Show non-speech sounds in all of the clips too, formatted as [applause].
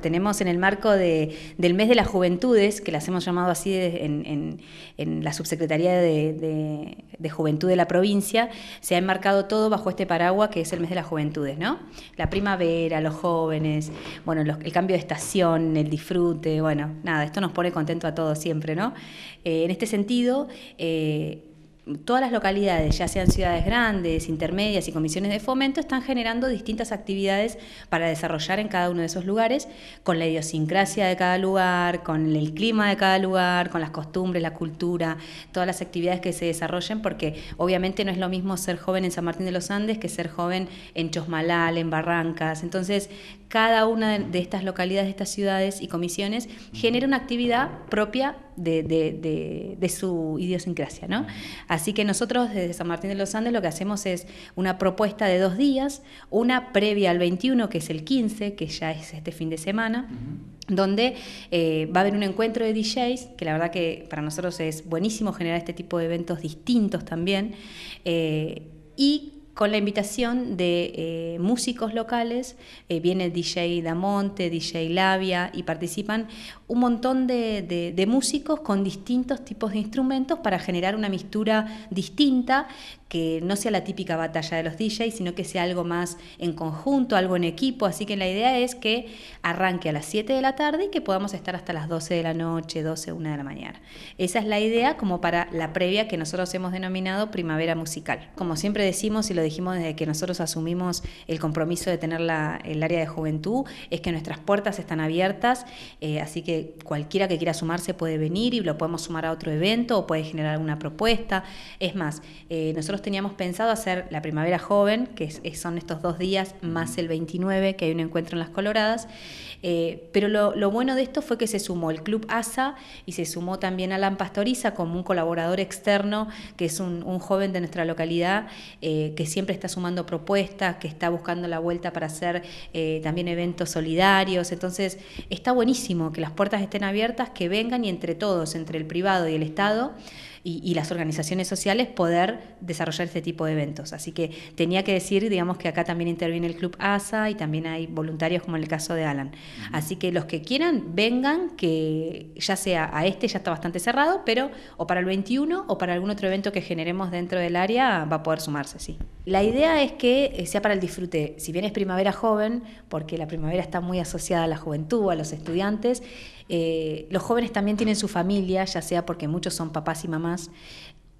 tenemos en el marco del mes de las juventudes, que las hemos llamado así en, la subsecretaría de, juventud de la provincia, se ha enmarcado todo bajo este paraguas que es el mes de las juventudes, ¿no? La primavera, los jóvenes, bueno, el cambio de estación, el disfrute, bueno, nada, esto nos pone contento a todos siempre, ¿no? Eh, en este sentido, eh, todas las localidades, ya sean ciudades grandes, intermedias y comisiones de fomento, están generando distintas actividades para desarrollar en cada uno de esos lugares, con la idiosincrasia de cada lugar, con el clima de cada lugar, con las costumbres, la cultura, todas las actividades que se desarrollen, porque obviamente no es lo mismo ser joven en San Martín de los Andes que ser joven en Chosmalal, en Barrancas. Entonces, cada una de estas localidades, de estas ciudades y comisiones genera una actividad propia de, su idiosincrasia, ¿no? Así que nosotros desde San Martín de los Andes lo que hacemos es una propuesta de dos días, una previa al 21, que es el 15, que ya es este fin de semana. donde eh, va a haber un encuentro de DJs, que la verdad que para nosotros es buenísimo generar este tipo de eventos distintos también, eh, con la invitación de eh, músicos locales, eh, viene DJ Damonte, DJ Labia, y participan un montón de, de músicos con distintos tipos de instrumentos para generar una mistura distinta que no sea la típica batalla de los DJs, sino que sea algo más en conjunto, algo en equipo. Así que la idea es que arranque a las 7 de la tarde y que podamos estar hasta las 12 de la noche, 12, 1 de la mañana. Esa es la idea como para la previa que nosotros hemos denominado primavera musical. Como siempre decimos y lo dijimos desde que nosotros asumimos el compromiso de tener el área de juventud, es que nuestras puertas están abiertas, eh, así que cualquiera que quiera sumarse puede venir y lo podemos sumar a otro evento o puede generar alguna propuesta. Es más, eh, nosotros teníamos pensado hacer la primavera joven, que son estos dos días, más el 29, que hay un encuentro en Las Coloradas. Eh, pero lo, bueno de esto fue que se sumó el Club ASA y se sumó también Alan Pastoriza como un colaborador externo, que es un, joven de nuestra localidad, eh, que siempre está sumando propuestas, que está buscando la vuelta para hacer eh, también eventos solidarios. Entonces, está buenísimo que las puertas estén abiertas, que vengan y entre todos, entre el privado y el Estado y las organizaciones sociales, poder desarrollar este tipo de eventos. Así que tenía que decir, digamos, que acá también interviene el Club ASA y también hay voluntarios como en el caso de Alan. Así que los que quieran, vengan, que ya sea a este, ya está bastante cerrado, pero o para el 21 o para algún otro evento que generemos dentro del área va a poder sumarse, sí. La idea es que eh, sea para el disfrute, si bien es primavera joven, porque la primavera está muy asociada a la juventud, a los estudiantes, eh, los jóvenes también tienen su familia, ya sea porque muchos son papás y mamás,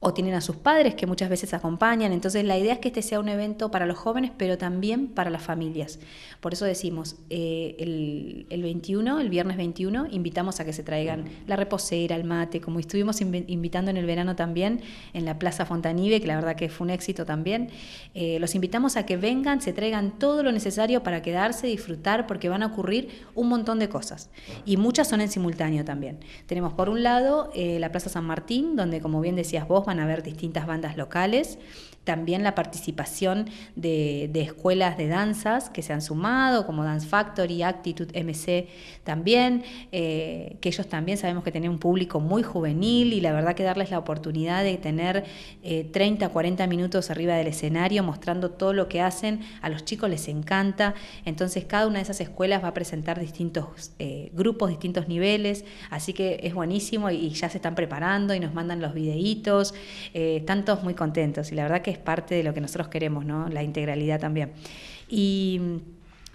o tienen a sus padres que muchas veces acompañan. Entonces la idea es que este sea un evento para los jóvenes, pero también para las familias. Por eso decimos, eh, el, el, 21, el viernes 21, invitamos a que se traigan la reposera, el mate, como estuvimos invitando en el verano también en la Plaza Fontanive, que la verdad que fue un éxito también. Eh, los invitamos a que vengan, se traigan todo lo necesario para quedarse, disfrutar, porque van a ocurrir un montón de cosas. Y muchas son en simultáneo también. Tenemos por un lado eh, la Plaza San Martín, donde como bien decías vos, van a haber distintas bandas locales, también la participación de, escuelas de danzas que se han sumado, como Dance Factory, Actitude MC también, eh, que ellos también sabemos que tienen un público muy juvenil y la verdad que darles la oportunidad de tener 30, eh, 40 minutos arriba del escenario mostrando todo lo que hacen, a los chicos les encanta, entonces cada una de esas escuelas va a presentar distintos eh, grupos, distintos niveles, así que es buenísimo y, y ya se están preparando y nos mandan los videitos eh, están todos muy contentos y la verdad que es parte de lo que nosotros queremos, ¿no? La integralidad también. Y mm,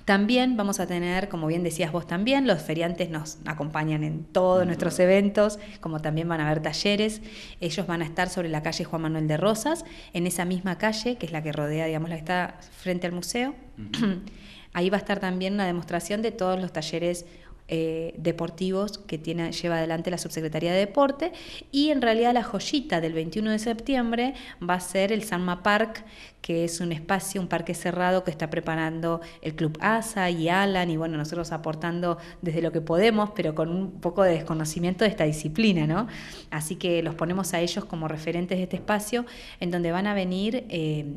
también vamos a tener, como bien decías vos también, los feriantes nos acompañan en todos mm. nuestros eventos, como también van a haber talleres. Ellos van a estar sobre la calle Juan Manuel de Rosas, en esa misma calle, que es la que rodea, digamos, la que está frente al museo. [clears throat] Ahí va a estar también una demostración de todos los talleres eh, deportivos que tiene, lleva adelante la Subsecretaría de Deporte y en realidad la joyita del 21 de septiembre va a ser el Sanma Park, que es un espacio, un parque cerrado que está preparando el Club ASA y Alan y bueno, nosotros aportando desde lo que podemos, pero con un poco de desconocimiento de esta disciplina, ¿no? Así que los ponemos a ellos como referentes de este espacio en donde van a venir... Eh,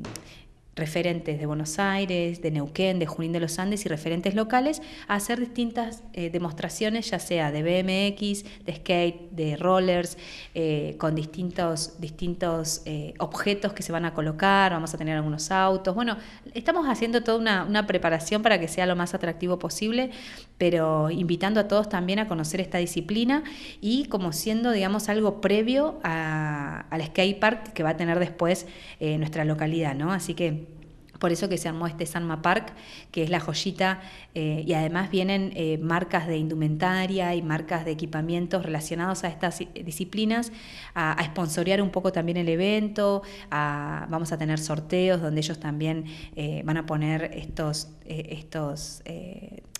referentes de Buenos Aires, de Neuquén, de Junín de los Andes y referentes locales a hacer distintas eh, demostraciones, ya sea de BMX, de skate, de rollers, eh, con distintos, distintos eh, objetos que se van a colocar, vamos a tener algunos autos. Bueno, estamos haciendo toda una, preparación para que sea lo más atractivo posible, pero invitando a todos también a conocer esta disciplina y como siendo, digamos, algo previo al skate park que va a tener después nuestra localidad, ¿no? Así que por eso que se armó este Sanma Park, que es la joyita, eh, y además vienen eh, marcas de indumentaria y marcas de equipamientos relacionados a estas disciplinas, a, a un poco también el evento, vamos a tener sorteos donde ellos también eh, van a poner estos, estos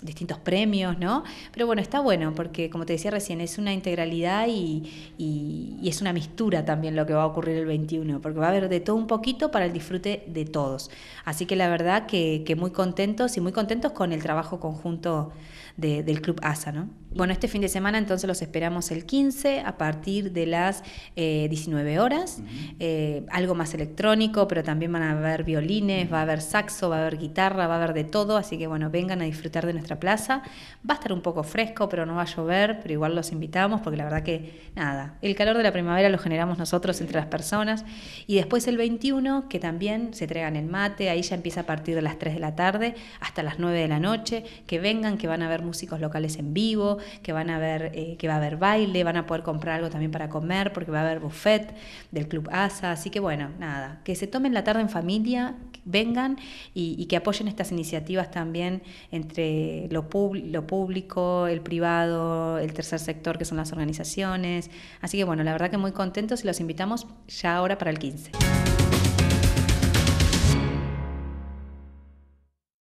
distintos premios, ¿no? Pero bueno, está bueno porque, como te decía recién, es una integralidad y, es una mistura también lo que va a ocurrir el 21, porque va a haber de todo un poquito para el disfrute de todos. Así que la verdad que, muy contentos y muy contentos con el trabajo conjunto del Club ASA, ¿no? Bueno, este fin de semana entonces los esperamos el 15 a partir de las 19 eh, horas, eh, algo más electrónico, pero también van a haber violines, va a haber saxo, va a haber guitarra, va a haber de todo, así que bueno, vengan a disfrutar de nuestra plaza. Va a estar un poco fresco, pero no va a llover, pero igual los invitamos porque la verdad que nada, el calor de la primavera lo generamos nosotros entre las personas. Y después el 21, que también se traigan el mate, ahí ya empieza a partir de las 3 de la tarde hasta las 9 de la noche, que vengan, que van a haber músicos locales en vivo, que van a ver, eh, que va a haber baile, van a poder comprar algo también para comer, porque va a haber buffet del Club ASA, así que bueno, nada, que se tomen la tarde en familia, vengan y, y que apoyen estas iniciativas también entre eh, lo, lo público, el privado, el tercer sector, que son las organizaciones. Así que bueno, la verdad que muy contentos y los invitamos ya ahora para el 15.